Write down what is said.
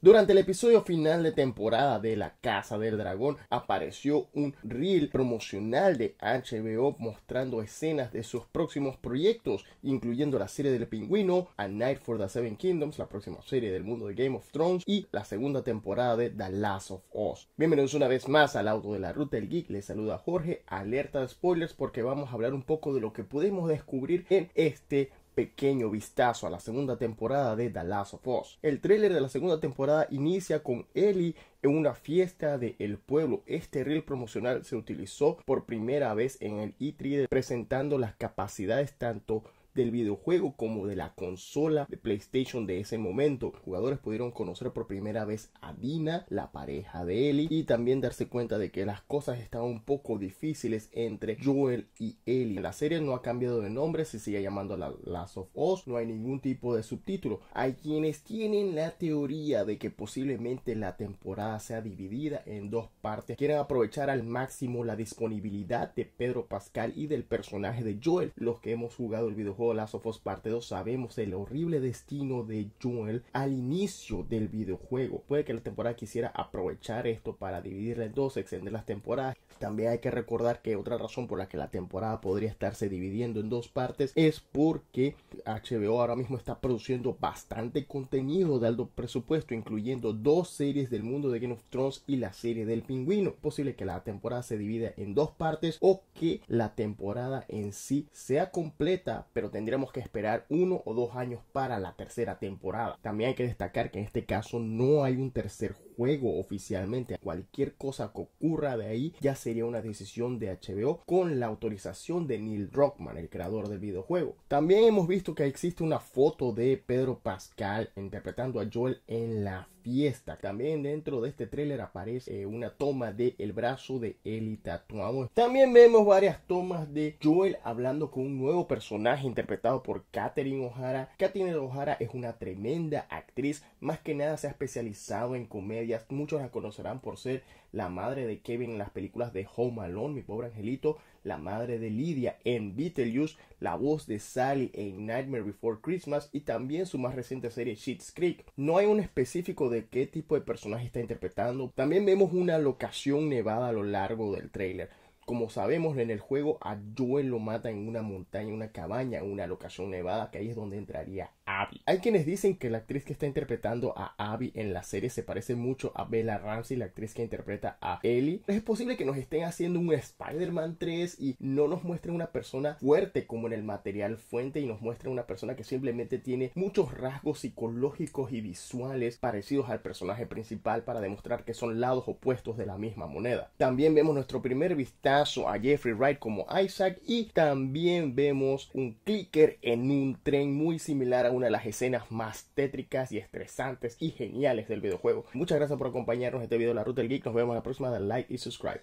Durante el episodio final de temporada de La Casa del Dragón apareció un reel promocional de HBO mostrando escenas de sus próximos proyectos, incluyendo la serie del pingüino, A Night for the Seven Kingdoms, la próxima serie del mundo de Game of Thrones y la segunda temporada de The Last of Us. Bienvenidos una vez más al auto de la ruta del geek, les saluda Jorge, alerta de spoilers porque vamos a hablar un poco de lo que pudimos descubrir en este pequeño vistazo a la segunda temporada de The Last of Us. El tráiler de la segunda temporada inicia con Ellie en una fiesta de El Pueblo. Este reel promocional se utilizó por primera vez en el E3 presentando las capacidades tanto del videojuego como de la consola de PlayStation de ese momento. Los jugadores pudieron conocer por primera vez a Dina, la pareja de Ellie, y también darse cuenta de que las cosas estaban un poco difíciles entre Joel y Ellie. La serie no ha cambiado de nombre, se sigue llamando la Last of Us, no hay ningún tipo de subtítulo. Hay quienes tienen la teoría de que posiblemente la temporada sea dividida en dos partes. Quieren aprovechar al máximo la disponibilidad de Pedro Pascal y del personaje de Joel, los que hemos jugado el videojuego las Last Parte 2 sabemos el horrible destino de Joel al inicio del videojuego. Puede que la temporada quisiera aprovechar esto para dividirla en dos, extender las temporadas. También hay que recordar que otra razón por la que la temporada podría estarse dividiendo en dos partes es porque HBO ahora mismo está produciendo bastante contenido de alto presupuesto, incluyendo dos series del mundo de Game of Thrones y la serie del pingüino. posible que la temporada se divida en dos partes o que la temporada en sí sea completa, pero tendríamos que esperar uno o dos años para la tercera temporada. También hay que destacar que en este caso no hay un tercer juego oficialmente. Cualquier cosa que ocurra de ahí ya sería una decisión de HBO con la autorización de Neil Rockman, el creador del videojuego. También hemos visto que existe una foto de Pedro Pascal interpretando a Joel en la fiesta. También dentro de este tráiler aparece eh, una toma de el brazo de Ellie tatuado. También vemos varias tomas de Joel hablando con un nuevo personaje interpretado por Katherine O'Hara. Katherine O'Hara es una tremenda actriz, más que nada se ha especializado en comedias, muchos la conocerán por ser la madre de Kevin en las películas de Home Alone, mi pobre angelito, la madre de Lydia en Beetlejuice, la voz de Sally en Nightmare Before Christmas y también su más reciente serie Sheets Creek. No hay un específico de qué tipo de personaje está interpretando. También vemos una locación nevada a lo largo del trailer. Como sabemos en el juego, a Joel lo mata en una montaña, una cabaña, una locación nevada, que ahí es donde entraría Abby. Hay quienes dicen que la actriz que está interpretando a Abby en la serie se parece mucho a Bella Ramsey, la actriz que interpreta a Ellie. Es posible que nos estén haciendo un Spider-Man 3 y no nos muestren una persona fuerte como en el material fuente y nos muestren una persona que simplemente tiene muchos rasgos psicológicos y visuales parecidos al personaje principal para demostrar que son lados opuestos de la misma moneda. También vemos nuestro primer vistazo a Jeffrey Wright como Isaac y también vemos un clicker en un tren muy similar a una de las escenas más tétricas y estresantes y geniales del videojuego. Muchas gracias por acompañarnos en este video de la Ruta del Geek. Nos vemos en la próxima. Like y subscribe.